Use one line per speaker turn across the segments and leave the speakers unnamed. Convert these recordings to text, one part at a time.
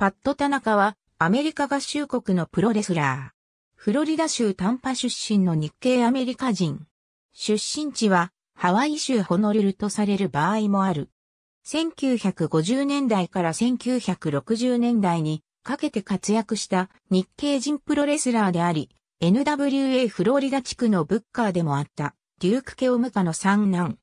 パット・田中は、アメリカ合衆国のプロレスラー。フロリダ州タンパ出身の日系アメリカ人。出身地は、ハワイ州ホノルルとされる場合もある。1950年代から1960年代にかけて活躍した日系人プロレスラーであり、NWA フロリダ地区のブッカーでもあった、デューク・ケオムカの三男。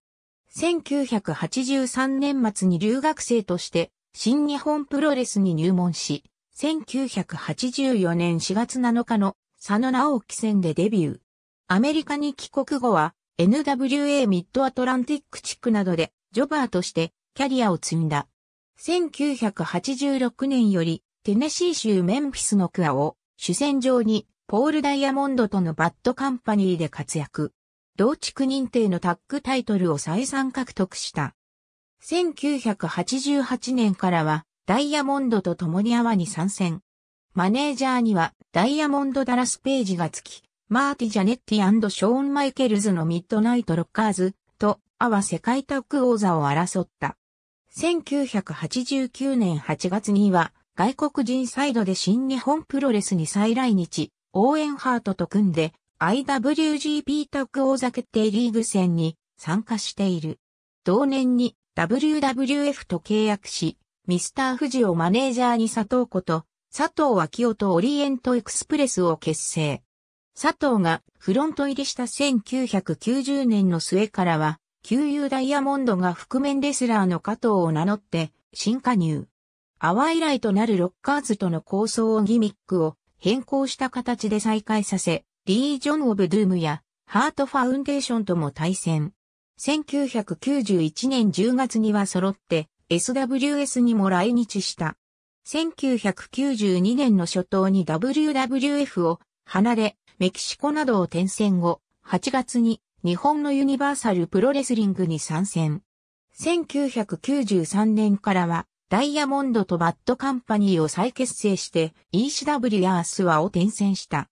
1983年末に留学生として新日本プロレスに入門し、1984年4月7日の佐野直樹戦でデビュー。アメリカに帰国後は NWA ミッドアトランティック地区などでジョバーとしてキャリアを積んだ。1986年よりテネシー州メンフィスのクアを主戦場にポール・ダイヤモンドとのバッドカンパニーで活躍。同地区認定のタッグタイトルを再三獲得した。1988年からはダイヤモンドと共に泡に参戦。マネージャーにはダイヤモンドダラスページが付き、マーティ・ジャネッティショーン・マイケルズのミッドナイト・ロッカーズと泡世界タッグ王座を争った。1989年8月には外国人サイドで新日本プロレスに再来日、応援ハートと組んで IWGP タッグ王座決定リーグ戦に参加している。同年に WWF と契約し、ミスター富士をマネージャーに佐藤こと、佐藤昭夫とオリエントエクスプレスを結成。佐藤がフロント入りした1990年の末からは、旧友ダイヤモンドが覆面レスラーの加藤を名乗って、新加入。アワ以来となるロッカーズとの構想をギミックを変更した形で再開させ、リージョン・オブ・ドゥームやハート・ファウンデーションとも対戦。1991年10月には揃って SWS にも来日した。1992年の初頭に WWF を離れ、メキシコなどを転戦後、8月に日本のユニバーサルプロレスリングに参戦。1993年からはダイヤモンドとバッドカンパニーを再結成して ECW やアスワを転戦した。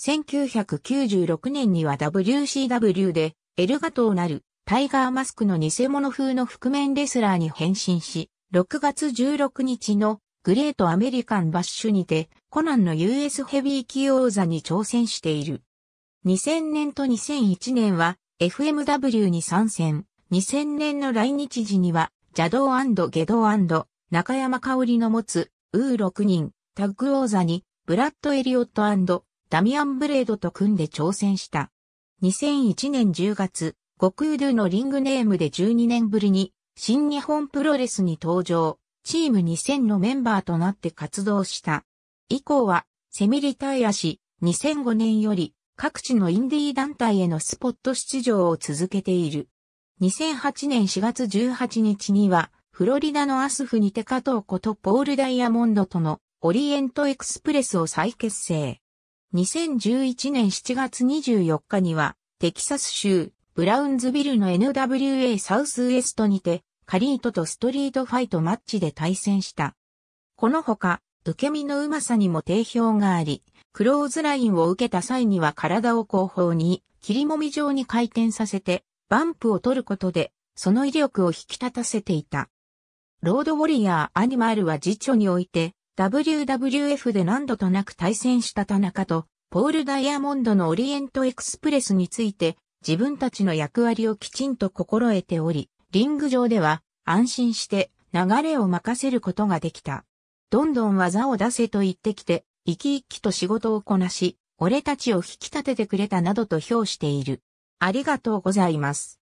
1996年には WCW でエルガトーなるタイガーマスクの偽物風の覆面レスラーに変身し、6月16日のグレートアメリカンバッシュにて、コナンの US ヘビー級王座に挑戦している。2000年と2001年は FMW に参戦。2000年の来日時には、邪道下道中山香織の持つ、ウー6人、タッグ王座に、ブラッド・エリオットダミアン・ブレードと組んで挑戦した。2001年10月、悟空ドゥのリングネームで12年ぶりに、新日本プロレスに登場、チーム2000のメンバーとなって活動した。以降は、セミリタイアし、2005年より、各地のインディー団体へのスポット出場を続けている。2008年4月18日には、フロリダのアスフにて加藤ことポール・ダイヤモンドとのオリエントエクスプレスを再結成。2011年7月24日には、テキサス州ブラウンズビルの NWA サウスウエストにて、カリートとストリートファイトマッチで対戦した。このほか、受け身のうまさにも定評があり、クローズラインを受けた際には体を後方に、切りもみ状に回転させて、バンプを取ることで、その威力を引き立たせていた。ロードウォリアーアニマルは辞書において、WWF で何度となく対戦した田中と、ポールダイヤモンドのオリエントエクスプレスについて、自分たちの役割をきちんと心得ており、リング上では安心して流れを任せることができた。どんどん技を出せと言ってきて、生き生きと仕事をこなし、俺たちを引き立ててくれたなどと評している。ありがとうございます。